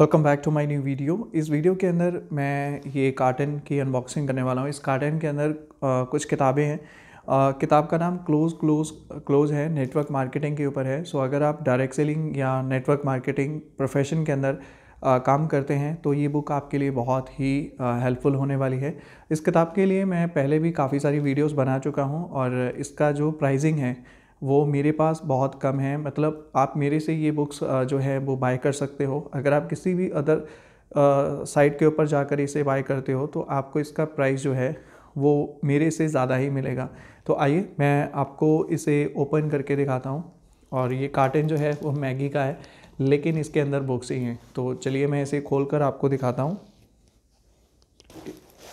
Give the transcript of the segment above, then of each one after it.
Welcome back to my new video इस video के अंदर मैं ये कार्टन की अनबॉक्सिंग करने वाला हूँ इस कार्टन के अंदर आ, कुछ किताबें हैं किताब का नाम क्लोज क्लोज क्लोज है नेटवर्क मार्केटिंग के ऊपर है सो अगर आप डायरेक्ट सेलिंग या नेटवर्क मार्केटिंग प्रोफेशन के अंदर आ, काम करते हैं तो ये बुक आपके लिए बहुत ही हेल्पफुल होने वाली है इस किताब के लिए मैं पहले भी काफ़ी सारी वीडियोस बना चुका हूँ और इसका जो प्राइजिंग है वो मेरे पास बहुत कम है मतलब आप मेरे से ये बुक्स जो है वो बाय कर सकते हो अगर आप किसी भी अदर साइट के ऊपर जाकर इसे बाय करते हो तो आपको इसका प्राइस जो है वो मेरे से ज़्यादा ही मिलेगा तो आइए मैं आपको इसे ओपन करके दिखाता हूँ और ये कार्टन जो है वो मैगी का है लेकिन इसके अंदर बुक्स ही हैं तो चलिए मैं इसे खोल कर आपको दिखाता हूँ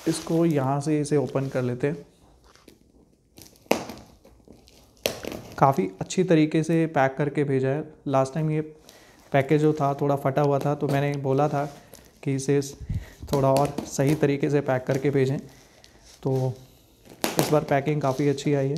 इसको यहाँ से इसे ओपन कर लेते हैं काफ़ी अच्छी तरीके से पैक करके भेजा है लास्ट टाइम ये पैकेज जो था थोड़ा फटा हुआ था तो मैंने बोला था कि इसे थोड़ा और सही तरीके से पैक करके भेजें तो इस बार पैकिंग काफ़ी अच्छी आई है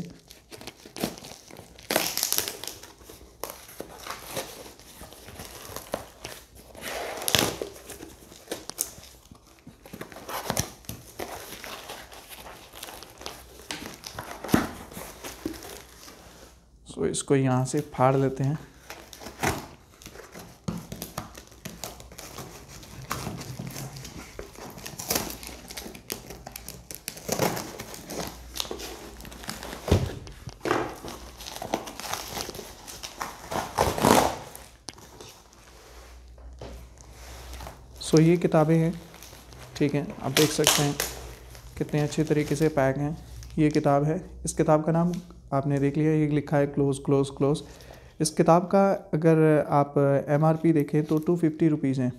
सो तो इसको यहाँ से फाड़ लेते हैं सो ये किताबें हैं ठीक है आप देख सकते हैं कितने अच्छे तरीके से पैक हैं ये किताब है इस किताब का नाम आपने देख लिया ये लिखा है क्लोज़ क्लोज़ क्लोज़ इस किताब का अगर आप एम आर पी देखें तो टू फिफ्टी रुपीज़ हैं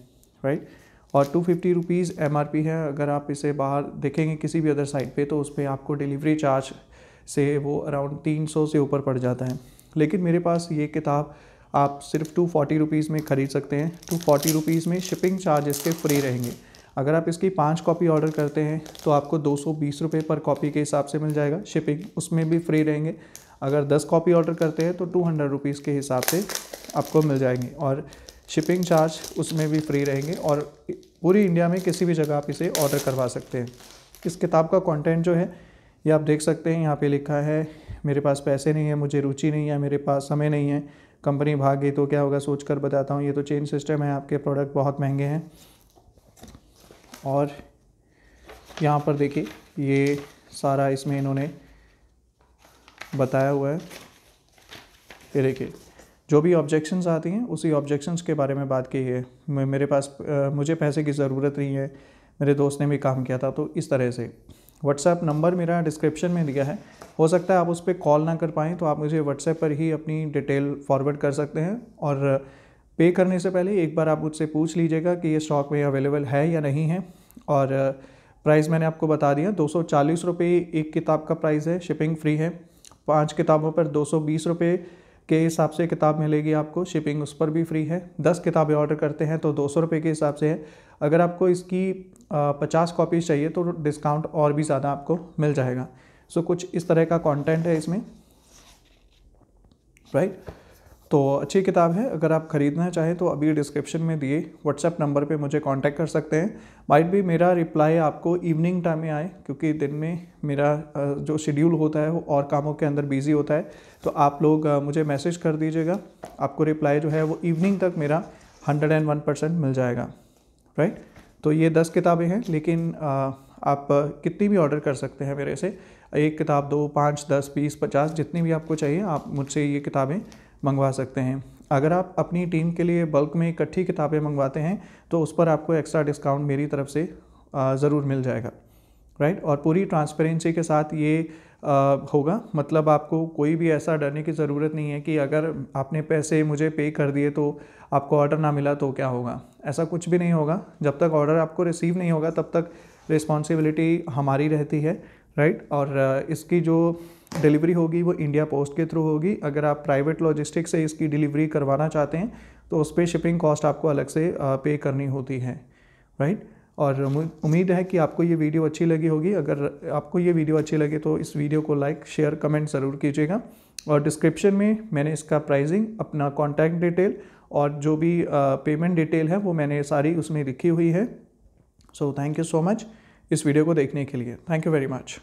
राइट और two fifty rupees M R P है अगर आप इसे बाहर देखेंगे किसी भी अदर साइट पे तो उस पर आपको डिलीवरी चार्ज से वो अराउंड तीन सौ से ऊपर पड़ जाता है लेकिन मेरे पास ये किताब आप सिर्फ टू फोर्टी रुपीज़ में ख़रीद सकते हैं टू फोर्टी रुपीज़ में शिपिंग चार्ज इसके फ्री रहेंगे अगर आप इसकी पाँच कॉपी ऑर्डर करते हैं तो आपको दो सौ पर कॉपी के हिसाब से मिल जाएगा शिपिंग उसमें भी फ्री रहेंगे अगर दस कॉपी ऑर्डर करते हैं तो टू हंड्रेड रुपीज़ के हिसाब से आपको मिल जाएंगे और शिपिंग चार्ज उसमें भी फ्री रहेंगे और पूरी इंडिया में किसी भी जगह आप इसे ऑर्डर करवा सकते हैं इस किताब का कंटेंट जो है ये आप देख सकते हैं यहाँ पे लिखा है मेरे पास पैसे नहीं है मुझे रुचि नहीं है मेरे पास समय नहीं है कंपनी भाग गई तो क्या होगा सोच कर बताता हूँ ये तो चेंज सिस्टम है आपके प्रोडक्ट बहुत महंगे हैं और यहाँ पर देखिए ये सारा इसमें इन्होंने बताया हुआ है ये देखिए जो भी ऑब्जेक्शंस आती हैं उसी ऑब्जेक्शंस के बारे में बात की है मेरे पास मुझे पैसे की ज़रूरत नहीं है मेरे दोस्त ने भी काम किया था तो इस तरह से व्हाट्सएप नंबर मेरा डिस्क्रिप्शन में दिया है हो सकता है आप उस पर कॉल ना कर पाएँ तो आप मुझे व्हाट्सएप पर ही अपनी डिटेल फॉरवर्ड कर सकते हैं और पे करने से पहले एक बार आप मुझसे पूछ लीजिएगा कि ये स्टॉक में अवेलेबल है या नहीं है और प्राइस uh, मैंने आपको बता दिया दो सौ एक किताब का प्राइस है शिपिंग फ्री है पाँच किताबों पर दो सौ के हिसाब से किताब मिलेगी आपको शिपिंग उस पर भी फ्री है दस किताबें ऑर्डर करते हैं तो दो सौ रुपये के हिसाब से है अगर आपको इसकी uh, पचास कॉपीज़ चाहिए तो डिस्काउंट और भी ज़्यादा आपको मिल जाएगा सो कुछ इस तरह का कॉन्टेंट है इसमें राइट right? तो अच्छी किताब है अगर आप ख़रीदना चाहें तो अभी डिस्क्रिप्शन में दिए व्हाट्सएप नंबर पे मुझे कांटेक्ट कर सकते हैं माइट भी मेरा रिप्लाई आपको इवनिंग टाइम में आए क्योंकि दिन में मेरा जो शेड्यूल होता है वो और कामों के अंदर बिज़ी होता है तो आप लोग मुझे मैसेज कर दीजिएगा आपको रिप्लाई जो है वो इवनिंग तक मेरा हंड्रेड एंड वन परसेंट मिल जाएगा राइट तो ये दस किताबें हैं लेकिन आप कितनी भी ऑर्डर कर सकते हैं मेरे से एक किताब दो पाँच दस बीस पचास जितनी भी आपको चाहिए आप मुझसे ये किताबें मंगवा सकते हैं अगर आप अपनी टीम के लिए बल्क में इकट्ठी किताबें मंगवाते हैं तो उस पर आपको एक्स्ट्रा डिस्काउंट मेरी तरफ से ज़रूर मिल जाएगा राइट और पूरी ट्रांसपेरेंसी के साथ ये होगा मतलब आपको कोई भी ऐसा डरने की ज़रूरत नहीं है कि अगर आपने पैसे मुझे पे कर दिए तो आपको ऑर्डर ना मिला तो क्या होगा ऐसा कुछ भी नहीं होगा जब तक ऑर्डर आपको रिसीव नहीं होगा तब तक रिस्पॉन्सिबिलिटी हमारी रहती है राइट और इसकी जो डिलीवरी होगी वो इंडिया पोस्ट के थ्रू होगी अगर आप प्राइवेट लॉजिस्टिक से इसकी डिलीवरी करवाना चाहते हैं तो उस पर शिपिंग कॉस्ट आपको अलग से पे करनी होती है राइट और उम्मीद है कि आपको ये वीडियो अच्छी लगी होगी अगर आपको ये वीडियो अच्छी लगे तो इस वीडियो को लाइक शेयर कमेंट ज़रूर कीजिएगा और डिस्क्रिप्शन में मैंने इसका प्राइसिंग अपना कॉन्टैक्ट डिटेल और जो भी पेमेंट डिटेल है वो मैंने सारी उसमें लिखी हुई है so thank you so much इस वीडियो को देखने के लिए थैंक यू वेरी मच